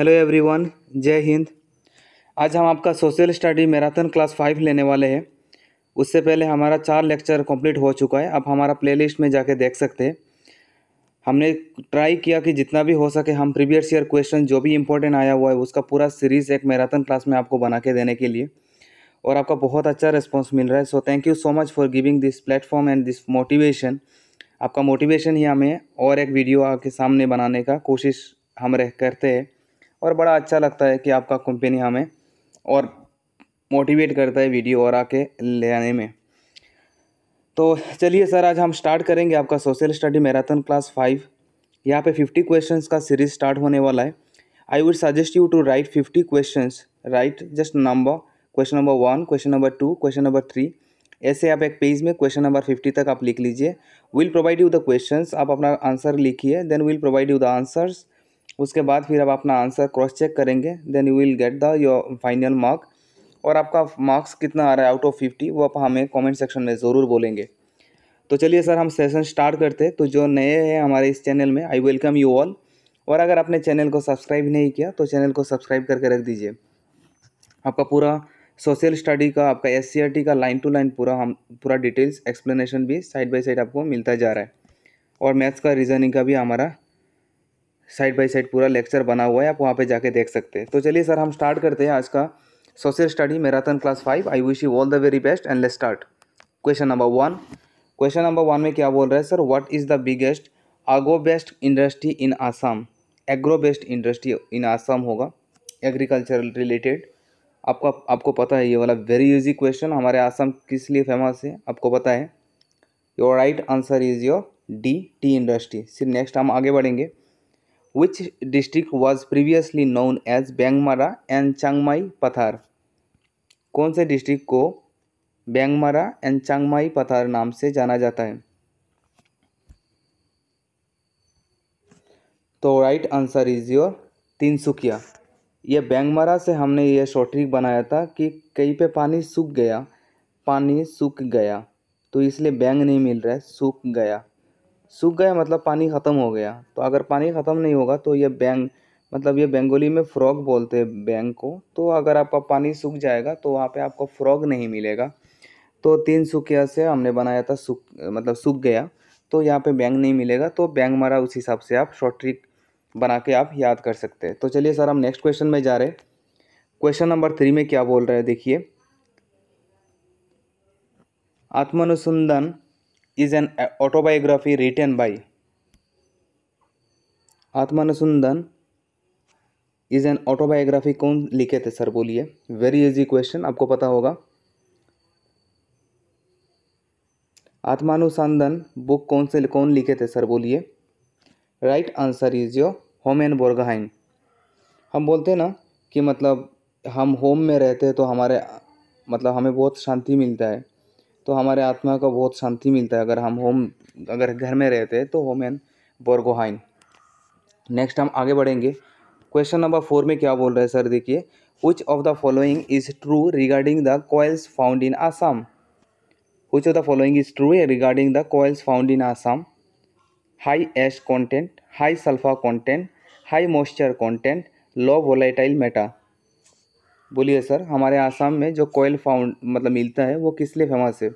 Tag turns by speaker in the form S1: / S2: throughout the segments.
S1: Hello everyone जय हिंद आज हम आपका social study marathon class five लेने वाले हैं उससे पहले हमारा चार लेक्चर कंप्लीट हो चुका है आप हमारा प्लेलिस्ट में जाके देख सकते हैं हमने ट्राई किया कि जितना भी हो सके हम प्रीवियस ईयर क्वेश्चन जो भी इंपॉर्टेंट आया हुआ है उसका पूरा सीरीज़ एक मैराथन क्लास में आपको बना के देने के लिए और आपका बहुत अच्छा रिस्पॉन्स मिल रहा है so thank you so much for giving this platform and this motivation आपका मोटिवेशन ही हमें और एक वीडियो आपके सामने बनाने का कोशिश हम रह करते हैं और बड़ा अच्छा लगता है कि आपका कंपनी हमें और मोटिवेट करता है वीडियो और आके ले आने में तो चलिए सर आज हम स्टार्ट करेंगे आपका social study marathon class five यहाँ पे फिफ्टी क्वेश्चंस का सीरीज स्टार्ट होने वाला है I would suggest you to write fifty questions write just number question number one question number two question number three ऐसे आप एक पेज में क्वेश्चन नंबर फिफ्टी तक आप लिख लीजिए will provide you the questions आप अपना आंसर लिखिए then will provide you the answers उसके बाद फिर आप अपना आंसर क्रॉस चेक करेंगे then you will get the your final mark और आपका मार्क्स कितना आ रहा है आउट ऑफ फिफ्टी वो आप हमें कमेंट सेक्शन में ज़रूर बोलेंगे तो चलिए सर हम सेशन स्टार्ट करते हैं तो जो नए हैं हमारे इस चैनल में आई वेलकम यू ऑल और अगर आपने चैनल को सब्सक्राइब नहीं किया तो चैनल को सब्सक्राइब करके रख दीजिए आपका पूरा सोशल स्टडी का आपका एस e का लाइन टू लाइन पूरा हम पूरा डिटेल्स एक्सप्लेनेशन भी साइड बाई साइड आपको मिलता जा रहा है और मैथ्स का रीजनिंग का भी हमारा साइड बाय साइड पूरा लेक्चर बना हुआ है आप वहाँ पे जाके देख सकते हैं तो चलिए सर हम स्टार्ट करते हैं आज का social study marathon class five I wish you all the very best and let start question number one question number one में क्या बोल रहा है sir what is the biggest agro based industry in Assam agro based industry in Assam होगा agricultural related आपका आपको पता है ये वाला वेरी इजी क्वेश्चन हमारे आसाम किस लिए फेमस है आपको पता है your right answer is your D T industry सिर्फ नेक्स्ट हम आगे बढ़ेंगे which district was previously known as Bengmara and Changmai Pathar कौन से डिस्ट्रिक्ट को बैंगमारा एंड चांगमाई पथार नाम से जाना जाता है तो right answer is your Tinsukia यह बैंगमारा से हमने यह शॉर्ट ट्रिक बनाया था कि कहीं पे पानी सूख गया पानी सूख गया तो इसलिए बैंग नहीं मिल रहा है सूख गया सूख गया मतलब पानी ख़त्म हो गया तो अगर पानी ख़त्म नहीं होगा तो ये बैंग मतलब ये बेंगोली में फ़्रॉग बोलते हैं बैंग को तो अगर आपका पानी सूख जाएगा तो वहाँ पे आपको फ़्रॉग नहीं मिलेगा तो तीन सूखिया से हमने बनाया था सूख मतलब सूख गया तो यहाँ पे बैंग नहीं मिलेगा तो बैंग मारा उस हिसाब से आप शॉर्ट ट्रिक बना के आप याद कर सकते हैं तो चलिए सर हम नेक्स्ट क्वेश्चन में जा रहे क्वेश्चन नंबर थ्री में क्या बोल रहे हैं देखिए Atmanusandhan is an autobiography written by Atmanusandhan is an autobiography कौन लिखे थे सर बोलिए वेरी इजी क्वेश्चन आपको पता होगा आत्मानुसंधान बुक कौन से कौन लिखे थे सर बोलिए right answer is your Homen Borgohain हम बोलते हैं ना कि मतलब हम होम में रहते हैं तो हमारे मतलब हमें बहुत शांति मिलता है तो हमारे आत्मा को बहुत शांति मिलता है अगर हम होम अगर घर में रहते हैं तो होम एन बोरगोहाइन नेक्स्ट हम आगे बढ़ेंगे क्वेश्चन नंबर फोर में क्या बोल रहे हैं सर देखिए which of the following is true regarding the coals found in Assam which of the following is true regarding the coals found in Assam high ash content high sulphur content high moisture content low volatile matter बोलिए sir हमारे आसाम में जो कोयल found मतलब मिलता है वो किस लिए फेमस है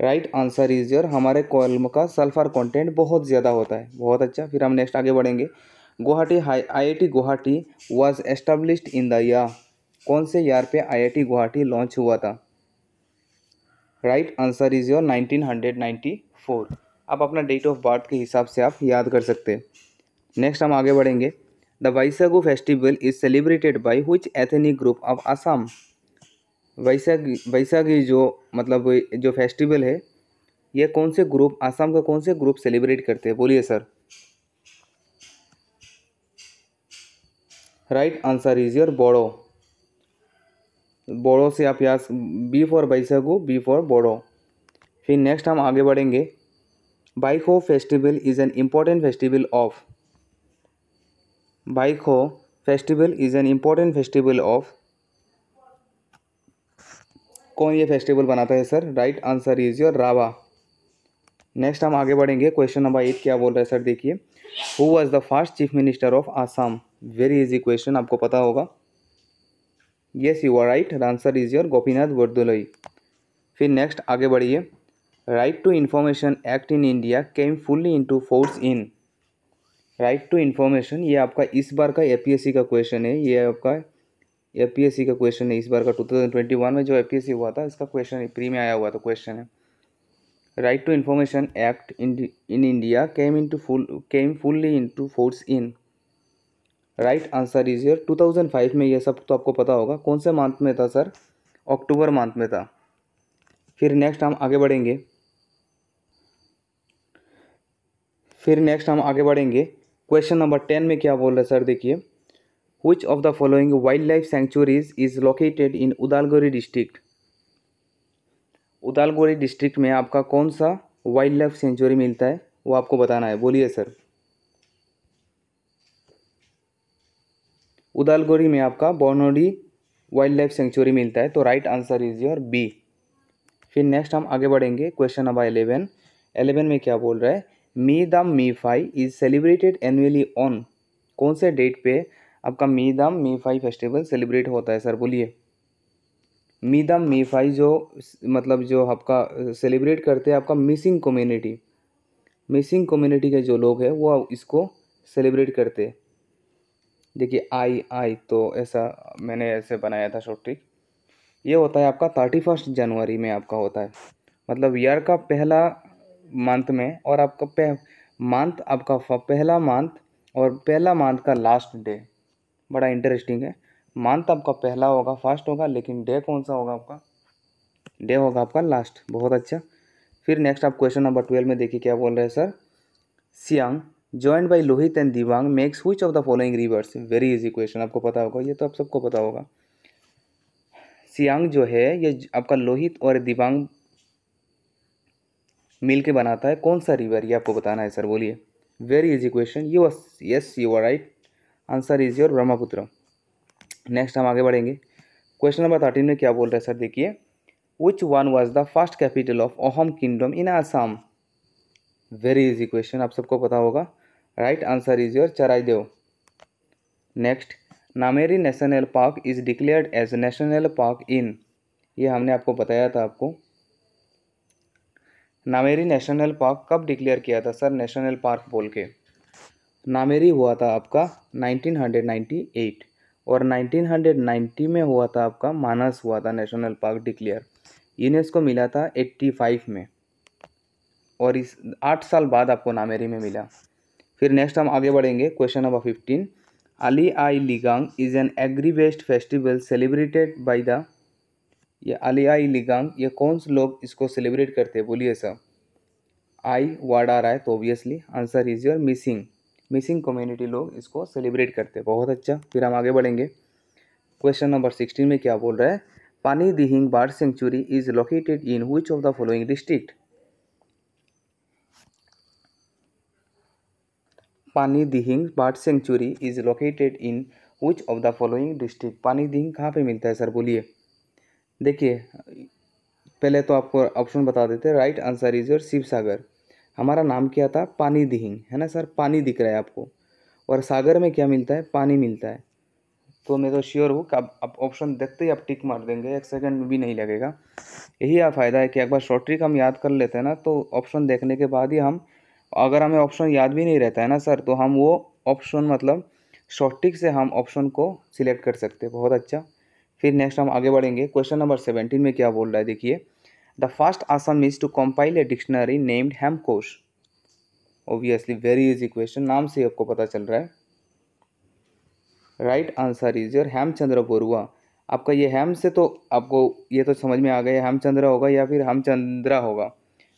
S1: राइट आंसर इज योर हमारे कोयल का सल्फर कंटेंट बहुत ज़्यादा होता है बहुत अच्छा फिर हम नेक्स्ट आगे बढ़ेंगे Guwahati I I Guwahati was established in the year कौन से ईयर पे आई गुवाहाटी लॉन्च हुआ था right answer is your nineteen hundred ninety four आप अपना डेट ऑफ बर्थ के हिसाब से आप याद कर सकते हैं नेक्स्ट हम आगे बढ़ेंगे The Vaisago festival is celebrated by which ethnic group of Assam? Vaisakhi Vaisakhi जो मतलब जो फेस्टिवल है ये कौन से ग्रुप आसाम का कौन से ग्रुप सेलिब्रेट करते हैं बोलिए sir right answer is your Bodo Bodo से आप यहाँ B for Baisagu B for Bodo फिर नेक्स्ट हम आगे बढ़ेंगे Baikho festival is an important festival of Baikho festival is an important festival of कौन ये फेस्टिवल बनाता है sir right answer is your Rabha next हम आगे बढ़ेंगे क्वेश्चन नंबर एट क्या बोल रहा है सर देखिए who was the first chief minister of Assam very easy question आपको पता होगा yes you are right answer is your Gopinath Bordoloi फिर नेक्स्ट आगे बढ़िए right to information act in India came fully into force in right to information ये आपका इस बार का एपीएससी का क्वेश्चन है ये आपका एपीएससी का क्वेश्चन है इस बार का टू थाउजेंड ट्वेंटी वन में जो एपीएससी हुआ था इसका क्वेश्चन प्री में आया हुआ था क्वेश्चन है right to information act in India came into full came fully into force in right answer is two thousand five में यह सब तो आपको पता होगा कौन से मंथ में था सर अक्टूबर मंथ में था फिर नेक्स्ट हम आगे बढ़ेंगे फिर नेक्स्ट हम आगे बढ़ेंगे क्वेश्चन नंबर टेन में क्या बोल रहे सर देखिए of the following wildlife sanctuaries is located in Udalguri district Udalguri district में आपका कौन सा वाइल्ड लाइफ सेंचुरी मिलता है वो आपको बताना है बोलिए सर उदालगोरी में आपका बोनोडी वाइल्ड लाइफ सेंचुरी मिलता है तो right answer is your B फिर नेक्स्ट हम आगे बढ़ेंगे क्वेश्चन नंबर एलेवन एलेवन में क्या बोल रहा है Me Dam Me Phi is celebrated annually on कौन से डेट पे आपका मी Dam Me phi festival celebrate होता है सर बोलिए मी दम मी फाई जो मतलब जो आपका सेलिब्रेट करते हैं आपका मिसिंग कम्युनिटी मिसिंग कम्युनिटी के जो लोग हैं वो इसको सेलिब्रेट करते हैं देखिए आई आई तो ऐसा मैंने ऐसे बनाया था शॉर्ट ट्रिक ये होता है आपका थर्टी फर्स्ट जनवरी में आपका होता है मतलब ईयर का पहला मंथ में और आपका पे मंथ आपका पहला मंथ और पहला मंथ का लास्ट डे बड़ा इंटरेस्टिंग है मंथ आपका पहला होगा फर्स्ट होगा लेकिन डे कौन सा होगा आपका डे होगा आपका लास्ट बहुत अच्छा फिर नेक्स्ट आप क्वेश्चन नंबर ट्वेल्व में देखिए क्या बोल रहे हैं sir Siang joined by Lohit and Dibang makes which of the following rivers very easy question आपको पता होगा ये तो आप सबको पता होगा सियांग जो है ये आपका लोहित और दिवांग मिल के बनाता है कौन सा रिवर ये आपको बताना है सर बोलिए very easy question you yes you are right answer is your Brahmaputra next हम आगे बढ़ेंगे क्वेश्चन नंबर थर्टीन में क्या बोल रहे हैं सर देखिए which one was the first capital of Ahom kingdom in Assam very easy question आप सबको पता होगा right answer is your Charaideo next Nameri national park is declared as national park in ये हमने आपको बताया था आपको नामेरी नेशनल पार्क कब डिक्लेयर किया था सर नेशनल पार्क बोल के नामेरी हुआ था आपका 1998 और 1990 में हुआ था आपका मानस हुआ था नेशनल पार्क डिक्लेयर यूनेस्को मिला था 85 में और इस आठ साल बाद आपको नामेरी में मिला फिर नेक्स्ट हम आगे बढ़ेंगे question number fifteen Ali Aye Ligang is an agri based festival celebrated by the या अलिया लिगांग ये कौन से लोग इसको सेलिब्रेट करते हैं बोलिए सर आई वर्ड आ रहा है तो obviously answer is your Mising Mising community लोग इसको सेलिब्रेट करते हैं बहुत अच्छा फिर हम आगे बढ़ेंगे क्वेश्चन नंबर सिक्सटीन में क्या बोल रहा है Pani Dihing bird sanctuary is located in which of the following district Pani Dihing bird sanctuary is located in which of the following district Pani Dihing कहाँ पे मिलता है सर बोलिए देखिए पहले तो आपको ऑप्शन बता देते right answer is your Sivasagar हमारा नाम क्या था पानी दिहिंग है ना सर पानी दिख रहा है आपको और सागर में क्या मिलता है पानी मिलता है तो मैं तो श्योर हूँ कि आप ऑप्शन देखते ही आप टिक मार देंगे एक सेकंड भी नहीं लगेगा यही आप फ़ायदा है कि एक बार शॉर्ट ट्रिक हम याद कर लेते हैं ना तो ऑप्शन देखने के बाद ही हम अगर हमें ऑप्शन याद भी नहीं रहता है ना सर तो हम वो ऑप्शन मतलब शॉर्ट ट्रिक से हम ऑप्शन को सिलेक्ट कर सकते हैं बहुत अच्छा फिर नेक्स्ट हम आगे बढ़ेंगे क्वेश्चन नंबर सेवेंटीन में क्या बोल रहा है देखिए the first Assam is to compile a dictionary named Hemkosh obviously very easy question नाम से आपको पता चल रहा है right answer is your Hemchandra Barua आपका ये हेम से तो आपको ये तो समझ में आ गया हेमचंद्र होगा या फिर हेमचंद्रा होगा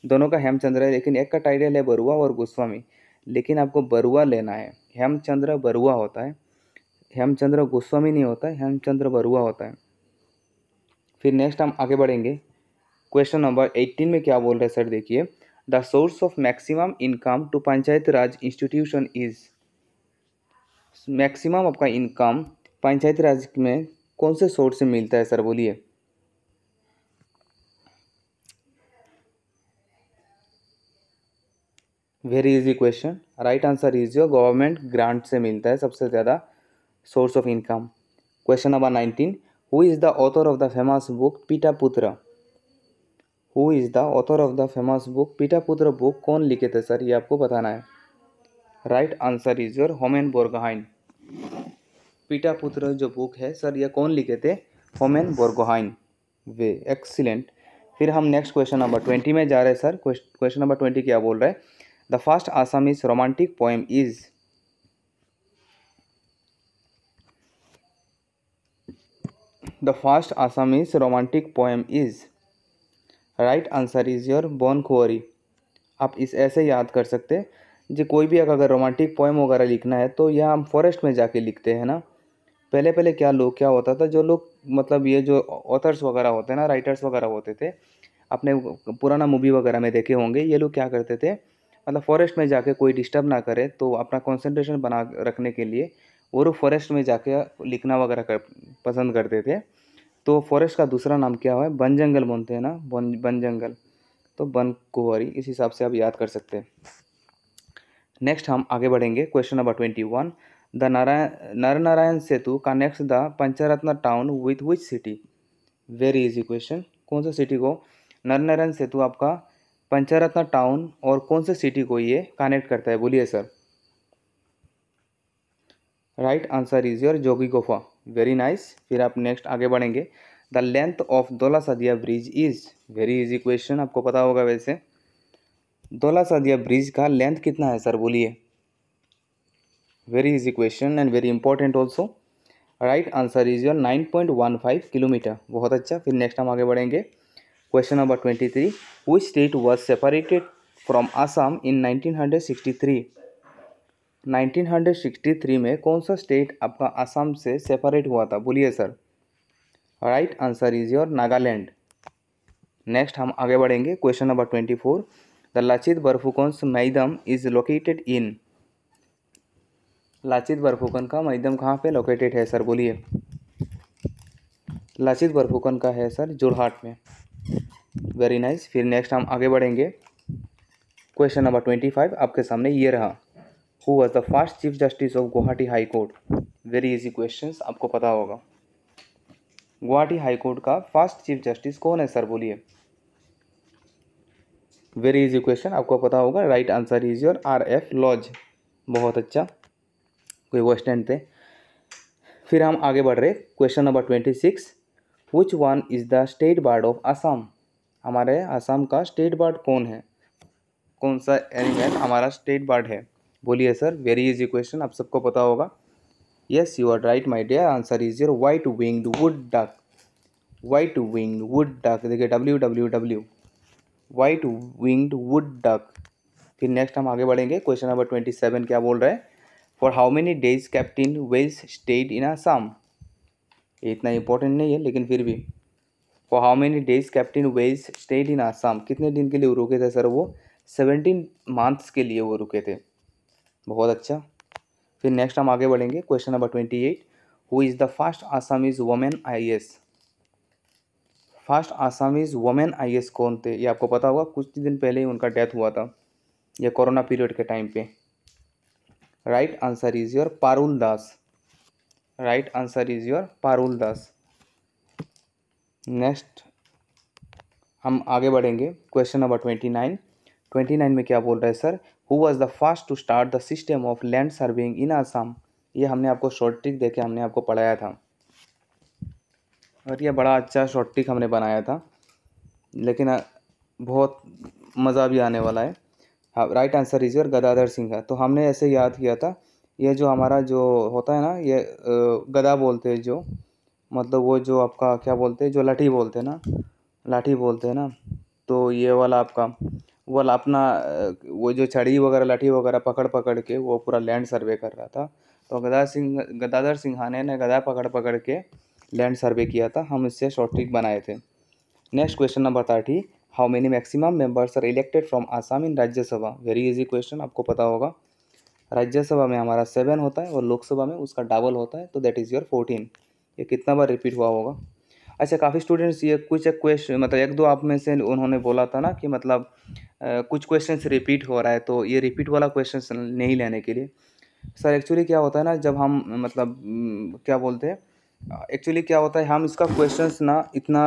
S1: दोनों का हेमचंद्र है लेकिन एक का टाइटल है बरुआ और गोस्वामी लेकिन आपको बरुआ लेना है हेमचंद्र बरुआ होता है हेमचंद्र गोस्वामी नहीं होता है हेमचंद्र बरुआ होता है फिर नेक्स्ट हम आगे बढ़ेंगे क्वेश्चन नंबर एट्टीन में क्या बोल रहे हैं सर देखिए the source of maximum income to panchayat raj institution is maximum आपका इनकम पंचायत राज में कौन से सोर्स से मिलता है सर बोलिए very easy question right answer is your government grant से मिलता है सबसे ज़्यादा source of income. Question number 19. Who is the author of the famous book Pita Putra? Who is the author of the famous book Pita Putra book कौन लिखे थे sir ये आपको बताना है right answer is your homen Borgohain pita putra जो book है sir ye कौन लिखे थे होमेन बोरगोहाइन वे excellent फिर हम नेक्स्ट क्वेश्चन नंबर ट्वेंटी में जा रहे हैं सर क्वेश्चन नंबर ट्वेंटी क्या बोल रहे हैं the first Assamese romantic poem is the first Assamese romantic poem is? Right answer is your Bonkuwori आप इस ऐसे याद कर सकते जी कोई भी अगर रोमांटिक पोएम वगैरह लिखना है तो यह हम फॉरेस्ट में जाके लिखते हैं ना पहले पहले क्या लोग क्या होता था जो लोग मतलब ये जो ऑथर्स वगैरह होते हैं ना राइटर्स वगैरह होते थे अपने पुराना मूवी वगैरह में देखे होंगे ये लोग क्या करते थे मतलब फॉरेस्ट में जाके कोई डिस्टर्ब ना करे तो अपना कॉन्सेंट्रेशन बना रखने के लिए और लोग फॉरेस्ट में जाके लिखना वगैरह कर पसंद करते थे तो फॉरेस्ट का दूसरा नाम क्या है बन जंगल बोलते हैं ना बन बन जंगल तो बन कुंवरी इस हिसाब से आप याद कर सकते हैं नेक्स्ट हम आगे बढ़ेंगे question number twenty one the Narayan Nar Narayan Setu connects the Panchratna town with which city very easy question कौन सा सिटी को नर नारायण सेतु आपका पंचरत्न टाउन और कौन से सिटी को ये कनेक्ट करता है बोलिए sir right answer is your Jogighopa very nice फिर आप नेक्स्ट आगे बढ़ेंगे the length of Dhola Sadiya bridge is very easy question आपको पता होगा वैसे दोला सदिया ब्रिज का लेंथ कितना है सर बोलिए very easy question and very important also right answer is your nine point one five kilometer बहुत अच्छा फिर नेक्स्ट हम आगे बढ़ेंगे question number twenty three which state was separated from Assam in nineteen hundred sixty three 1963 में कौन सा state आपका आसाम से सेपरेट हुआ था बोलिए sir right answer is your Nagaland next हम आगे बढ़ेंगे question number twenty four the Lachit Borphukan's Maidam is located in Lachit Borphukan का मैदम कहाँ पे लोकेटेड है सर बोलिए लाचित बर्फुकन का है सर जोरहाट में वेरी नाइस nice. फिर नेक्स्ट हम आगे बढ़ेंगे क्वेश्चन नंबर ट्वेंटी फाइव आपके सामने ये रहा who was the first chief justice of Guwahati high court very easy question आपको पता होगा गुवाहाटी हाई कोर्ट का फर्स्ट चीफ जस्टिस कौन है सर बोलिए वेरी इजी क्वेश्चन आपको पता होगा right answer is your R F Lodge बहुत अच्छा कोई क्वेश्चन थे फिर हम आगे बढ़ रहे question number twenty six which one is the state bird of Assam हमारे आसाम का स्टेट बार्ड कौन है कौन सा एनिमल हमारा स्टेट बार्ड है बोलिए सर वेरी इजी क्वेश्चन आप सबको पता होगा yes you are right my dear answer is your white winged wood duck white winged wood duck देखिए W W W white winged wood duck फिर next हम आगे बढ़ेंगे क्वेश्चन नंबर ट्वेंटी सेवन क्या बोल रहे हैं for how many days captain Welsh stayed in Assam ये इतना इंपॉर्टेंट नहीं है लेकिन फिर भी for how many days captain Welsh stayed in Assam कितने दिन के लिए रुके थे सर वो सेवेंटीन मंथ्स के लिए वो रुके थे बहुत अच्छा फिर नेक्स्ट हम आगे बढ़ेंगे question number twenty eight who is the first Assamese women I S first Assamese women I S कौन थे ये आपको पता होगा कुछ दिन पहले ही उनका डेथ हुआ था यह कोरोना पीरियड के टाइम पे right answer is your Parul Das right answer is your Parul Das next हम आगे बढ़ेंगे question number twenty nine twenty nine में क्या बोल रहे हैं sir who was the first to start the system of land surveying in Assam ये हमने आपको शॉर्ट ट्रिक देके हमने आपको पढ़ाया था और ये बड़ा अच्छा शॉर्ट ट्रिक हमने बनाया था लेकिन बहुत मज़ा भी आने वाला है हाँ right answer is your Gadadhar Singh का तो हमने ऐसे याद किया था ये जो हमारा जो होता है ना ये गदा बोलते हैं जो मतलब वो जो आपका क्या बोलते हैं जो लाठी बोलते हैं ना लाठी बोलते हैं ना तो ये वाला आपका वो अपना वो जो छड़ी वगैरह लाठी वगैरह पकड़ पकड़ के वो पूरा लैंड सर्वे कर रहा था तो गदार सिंह गदाधर सिंहाने ने गदा पकड़ पकड़ के लैंड सर्वे किया था हम इससे शॉर्ट ट्रिक बनाए थे next question number thirty how many maximum members are elected from Assam in Rajya Sabha very easy question आपको पता होगा राज्यसभा में हमारा सेवन होता है और लोकसभा में उसका डबल होता है तो दैट इज़ योर फोर्टीन ये कितना बार रिपीट हुआ होगा अच्छा काफ़ी स्टूडेंट्स ये कुछ एक क्वेश्चन मतलब एक दो आप में से उन्होंने बोला था ना कि मतलब कुछ क्वेश्चन रिपीट हो रहा है तो ये रिपीट वाला क्वेश्चन नहीं लेने के लिए सर एक्चुअली क्या होता है ना जब हम मतलब क्या बोलते हैं एक्चुअली क्या होता है हम इसका क्वेश्चंस ना इतना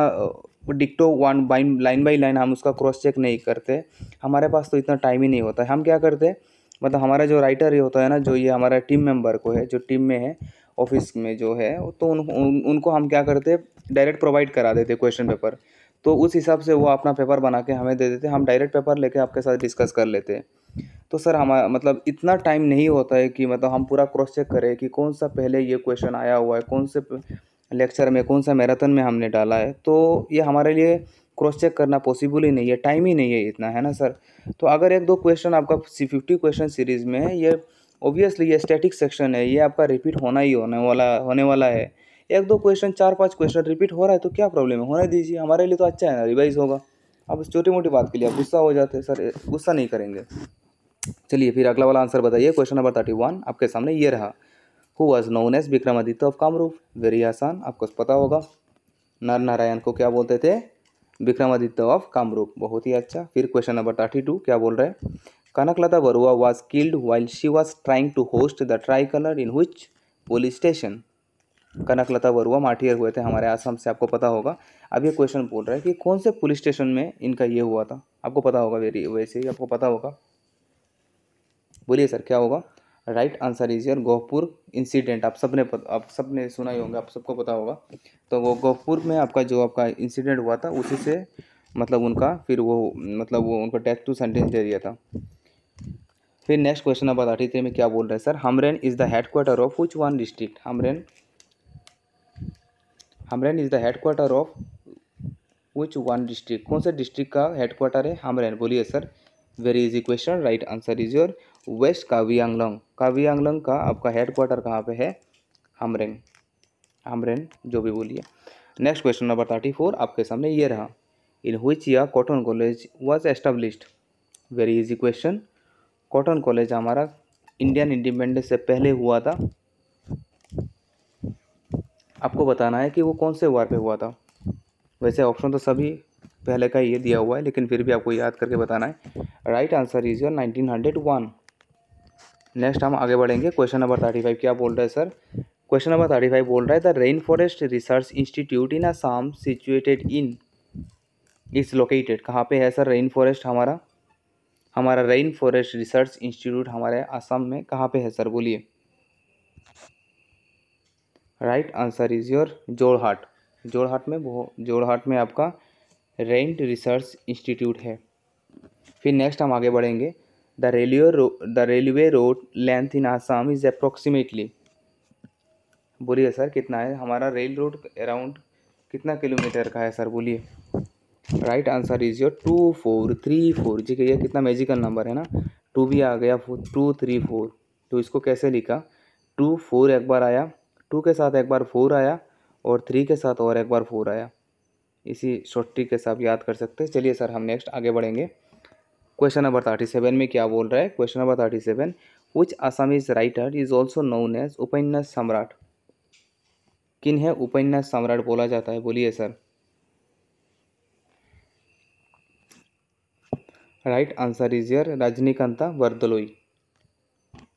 S1: डिक्टो one by line by line हम उसका क्रॉस चेक नहीं करते हमारे पास तो इतना टाइम ही नहीं होता है हम क्या करते हैं मतलब हमारा जो राइटर ही होता है ना जो ये हमारा टीम मेंबर को है जो टीम में है ऑफिस में जो है तो उन, उन उनको हम क्या करते डायरेक्ट प्रोवाइड करा देते क्वेश्चन पेपर तो उस हिसाब से वो अपना पेपर बना के हमें दे देते हम डायरेक्ट पेपर लेके आपके साथ डिस्कस कर लेते तो सर हमारा मतलब इतना टाइम नहीं होता है कि मतलब हम पूरा क्रॉस चेक करें कि कौन सा पहले ये क्वेश्चन आया हुआ है कौन से लेक्चर में कौन सा मैराथन में हमने डाला है तो ये हमारे लिए क्रॉस चेक करना पॉसिबल ही नहीं है टाइम ही नहीं है इतना है ना सर तो अगर एक दो क्वेश्चन आपका सी फिफ्टी क्वेश्चन सीरीज़ में है ये ऑब्वियसली ये स्टैटिक सेक्शन है ये आपका रिपीट होना ही होने वाला होने वाला है एक दो क्वेश्चन चार पाँच क्वेश्चन रिपीट हो रहा है तो क्या प्रॉब्लम है होने दीजिए हमारे लिए तो अच्छा है ना रिवाइज होगा आप उस छोटी मोटी बात के लिए आप गुस्सा हो जाते हैं सर गुस्सा नहीं करेंगे चलिए फिर अगला वाला आंसर बताइए क्वेश्चन नंबर थर्टी वन आपके सामने ये रहा who was known as Vikramaditya of Kamrup very आसान आपको पता होगा नर नारायण को क्या बोलते थे विक्रमादित्य ऑफ कामरूप बहुत ही अच्छा फिर क्वेश्चन नंबर थर्टी टू क्या बोल रहे हैं Kanaklata Barua was killed while she was trying to hoist the tricolour in which police station Kanaklata Barua martyr हुए थे हमारे आसाम से आपको पता होगा अब ये क्वेश्चन बोल रहा है कि कौन से पुलिस स्टेशन में इनका ये हुआ था आपको पता होगा वेरी वैसे ही आपको पता होगा बोलिए सर क्या होगा right answer is your Gohpur incident आप सबने आप सबने सुना ही होंगे आप सबको पता होगा तो वो गोहपुर में आपका जो आपका इंसिडेंट हुआ था उसी से मतलब उनका फिर वो मतलब वो उनका डेथ टू सेंटेंस दे दिया था फिर नेक्स्ट क्वेश्चन आप थर्टी थी में क्या बोल रहे हैं sir Hamren is the headquarter of which one district Hamren Hamren is the headquarter of which one district कौन से डिस्ट्रिक्ट का हेड क्वार्टर है हमरेन बोलिए sir very easy question right answer is your west Karbi Anglong Karbi Anglong का आपका हेड क्वार्टर कहाँ पे है हमरेन हमरेन जो भी बोलिए next question number thirty four आपके सामने ये रहा in which year Cotton College was established very easy question Cotton College हमारा इंडियन इंडिपेंडेंस से पहले हुआ था आपको बताना है कि वो कौन से वार पे हुआ था वैसे ऑप्शन तो सभी पहले का ये दिया हुआ है लेकिन फिर भी आपको याद करके बताना है right answer is your nineteen hundred one next हम आगे बढ़ेंगे क्वेश्चन नंबर थर्टी फाइव क्या बोल रहे हैं sir question number thirty five बोल रहा है the rain forest research institute in Assam situated in is located कहाँ पे है सर रेन फॉरेस्ट हमारा हमारा रेन फॉरेस्ट रिसर्च इंस्टीट्यूट हमारे आसाम में कहाँ पे है सर बोलिए right answer is your Jorhat Jorhat में जोड़हाट में आपका रेंट रिसर्च इंस्टीट्यूट है फिर नेक्स्ट हम आगे बढ़ेंगे the railway the railway road length in Assam is approximately बोलिए सर कितना है हमारा रेल रोड अराउंड कितना किलोमीटर का है सर बोलिए right answer is your two four three four जी कहिए कितना मैजिकल नंबर है ना टू भी आ गया टू थ्री फोर तो इसको कैसे लिखा टू फोर एक बार आया टू के साथ एक बार फोर आया और थ्री के साथ और एक बार फोर आया इसी छोटी के साथ याद कर सकते हैं चलिए सर हम नेक्स्ट आगे बढ़ेंगे क्वेश्चन नंबर थर्टी सेवन में क्या बोल रहा है question number thirty seven which Assamese writer is also known as उपन्यास सम्राट किन है उपन्यास सम्राट बोला जाता है बोलिए sir right answer is your Rajanikanta Bordoloi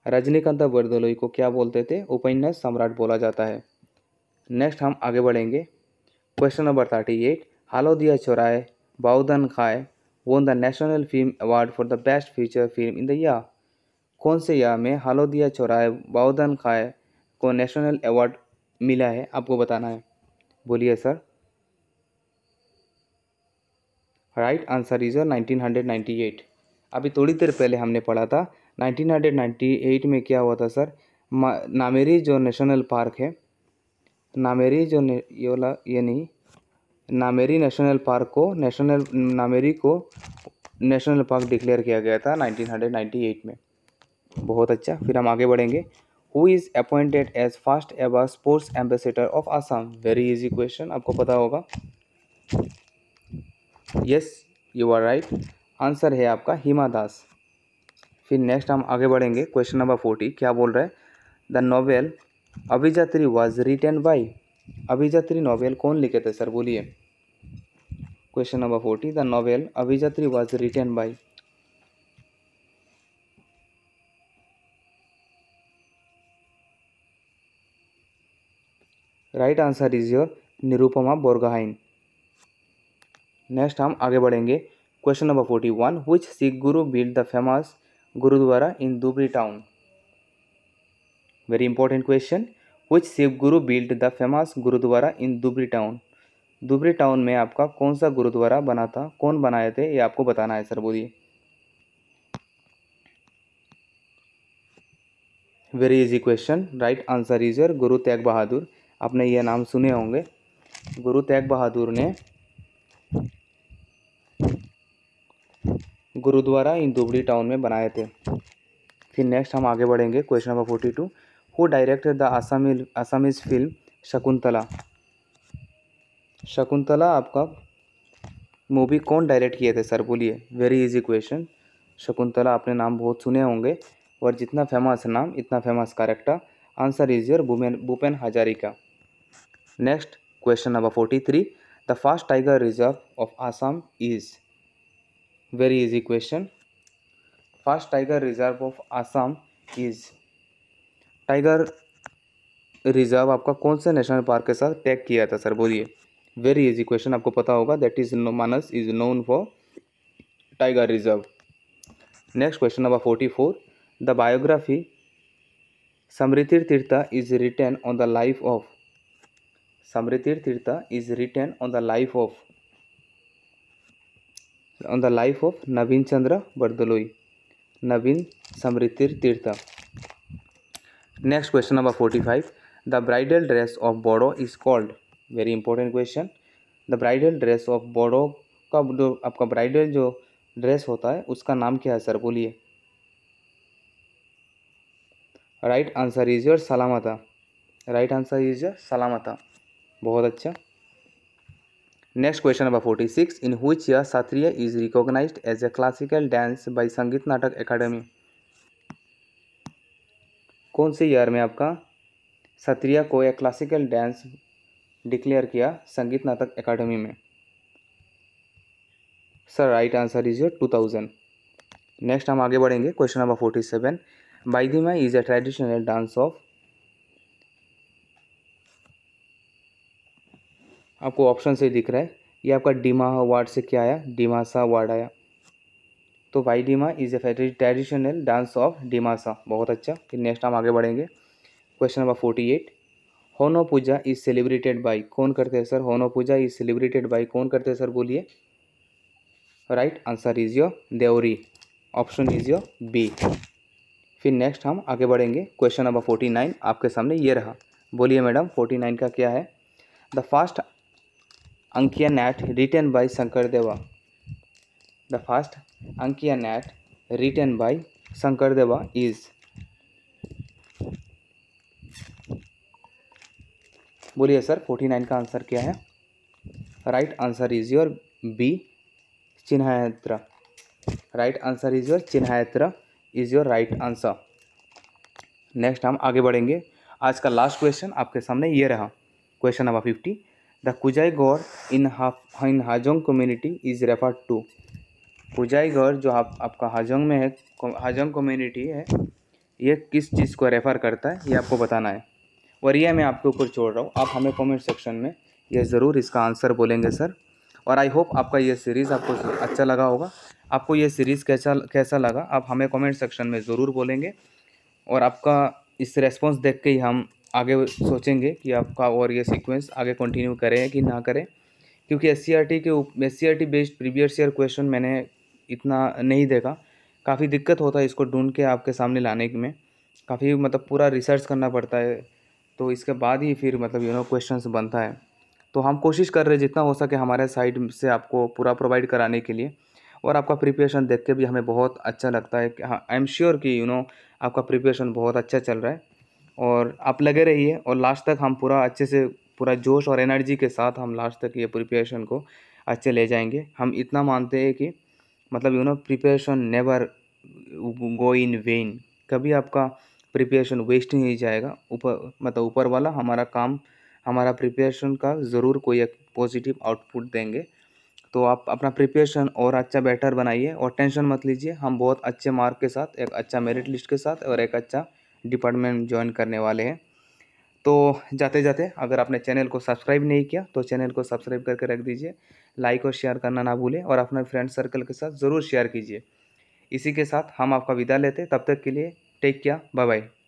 S1: Rajanikanta Bordoloi को क्या बोलते थे उपन्यास सम्राट बोला जाता है नेक्स्ट हम आगे बढ़ेंगे question number thirty eight Halodhia Choraye Baodhan Khai won the national film award for the best feature film in the year कौन से या में हालोदिया चौराहे बाउदन खाए को नेशनल अवार्ड मिला है आपको बताना है बोलिए sir right answer is nineteen hundred ninety eight अभी थोड़ी देर पहले हमने पढ़ा था 1998 में क्या हुआ था सर नामेरी जो नेशनल पार्क है नामेरी जो ये वाला ये नहीं नामेरी नेशनल पार्क को नेशनल नामेरी को नेशनल पार्क डिक्लेयर किया गया था 1998 में बहुत अच्छा फिर हम आगे बढ़ेंगे who is appointed as first ever sports ambassador of Assam very easy question आपको पता होगा yes you are right answer है आपका हिमा दास फिर नेक्स्ट हम आगे बढ़ेंगे क्वेश्चन नंबर फोर्टी क्या बोल रहा है the novel Abhijatri was written by Abhijatri novel कौन लिखे थे सर बोलिए question number forty the novel Abhijatri was written by right answer is your Nirupama Borgohain next हम आगे बढ़ेंगे question number forty one which Sikh guru build the famous gurdwara in Dhubri town very important question which Sikh guru build the famous gurdwara in Dhubri town Dhubri town में आपका कौन सा गुरुद्वारा बना था कौन बनाए थे ये आपको बताना है सर बोलिए very easy question right answer is your Guru Tegh बहादुर आपने यह नाम सुने होंगे गुरु तेग बहादुर ने गुरुद्वारा इन दुबड़ी टाउन में बनाए थे फिर नेक्स्ट हम आगे बढ़ेंगे question number forty two who directed the Assamese Assamese film Shakuntala Shakuntala आपका मूवी कौन डायरेक्ट किए थे सर बोलिए वेरी इजी क्वेश्चन शकुंतला आपने नाम बहुत सुने होंगे और जितना फेमस नाम इतना famous character answer is your Bhupen Bhupen Hazarika next question number forty three the first tiger reserve of Assam is very easy question first tiger reserve of assam is tiger reserve आपका कौन से नेशनल पार्क के साथ टैग किया था sir बोलिए very easy question आपको पता होगा that is Manas is known for tiger reserve next question number forty four the biography Smritir Tirtha is written on the life of Smritir Tirtha is written on the life of on the life of Navin Chandra Bardoloi, Navin Samritir Tirtha. Next question number 45. The bridal dress of Bodo is called, very important question. The bridal dress of Bodo का जो आपका bridal जो dress होता है उसका नाम क्या है सर बोलिए right answer is your Salamata right answer is your Salamata बहुत अच्छा next question number forty six in which year Sattriya is recognize as a classical dance by Sangeet Natak academy कौन से ईयर में आपका सत्रिया को एक क्लासिकल डांस डिक्लेयर किया संगीत नाटक अकेडमी में sir right answer is your two thousand next हम आगे बढ़ेंगे question number forty seven Baidima is a traditional dance of आपको ऑप्शन से दिख रहा है ये आपका डीमा वार्ड से क्या आया डिमासा वार्ड आया तो Baidima is a traditional dance of Dimasa बहुत अच्छा फिर नेक्स्ट हम आगे बढ़ेंगे क्वेश्चन नंबर फोर्टी एट होनो पूजा इज सेलिब्रेटेड बाई कौन करते हैं सर होनो पूजा इज सेलिब्रेटेड बाई कौन करते हैं सर बोलिए right answer is your Deori option is your B फिर नेक्स्ट हम आगे बढ़ेंगे क्वेश्चन नंबर फोर्टी नाइन आपके सामने ये रहा बोलिए मैडम फोर्टी नाइन का क्या है the first Ankiya Nat written by Shankar Deva. The first Ankiya Nat written by Shankar Deva is बोलिए सर फोर्टी नाइन का आंसर क्या है right answer is your B Chihna Yatra right answer is your Chihna Yatra is your right answer next हम आगे बढ़ेंगे आज का last question आपके सामने ये रहा question number fifty Kujai Kujai in half in Hajong community is refer to Kujai Gore जो आप आपका हाजोंग में है हाजोंग कम्युनिटी है ये किस चीज़ को रेफ़र करता है ये आपको बताना है और ये मैं आपके ऊपर छोड़ रहा हूँ आप हमें कमेंट सेक्शन में ये ज़रूर इसका आंसर बोलेंगे सर और आई होप आपका ये सीरीज़ आपको अच्छा लगा होगा आपको ये सीरीज़ कैसा कैसा लगा आप हमें कमेंट सेक्शन में ज़रूर बोलेंगे और आपका इस रेस्पॉन्स देख के ही हम आगे सोचेंगे कि आपका और ये सीक्वेंस आगे कंटिन्यू करें कि ना करें क्योंकि S K S C based previous year question मैंने इतना नहीं देखा काफ़ी दिक्कत होता है इसको ढूंढ के आपके सामने लाने में काफ़ी मतलब पूरा रिसर्च करना पड़ता है तो इसके बाद ही फिर मतलब यू नो क्वेश्चन बनता है तो हम कोशिश कर रहे हैं जितना हो सके हमारे साइड से आपको पूरा प्रोवाइड कराने के लिए और आपका प्रिपरेशन देख के भी हमें बहुत अच्छा लगता है हाँ, कि हाँ आई एम श्योर कि यू नो आपका प्रिपरेशन बहुत अच्छा चल रहा है और आप लगे रहिए और लास्ट तक हम पूरा अच्छे से पूरा जोश और एनर्जी के साथ हम लास्ट तक ये प्रिपरेशन को अच्छे ले जाएंगे हम इतना मानते हैं कि मतलब you know preparation never go in vain कभी आपका प्रिपरेशन वेस्ट नहीं जाएगा ऊपर मतलब ऊपर वाला हमारा काम हमारा प्रिपरेशन का ज़रूर कोई एक पॉजिटिव आउटपुट देंगे तो आप अपना प्रिपरेशन और अच्छा बेटर बनाइए और टेंशन मत लीजिए हम बहुत अच्छे मार्क के साथ एक अच्छा मेरिट लिस्ट के साथ और एक अच्छा डिपार्टमेंट ज्वाइन करने वाले हैं तो जाते जाते अगर आपने चैनल को सब्सक्राइब नहीं किया तो चैनल को सब्सक्राइब करके रख दीजिए लाइक और शेयर करना ना भूलें और अपने फ्रेंड सर्कल के साथ ज़रूर शेयर कीजिए इसी के साथ हम आपका विदा लेते तब तक के लिए टेक किया बाय बाय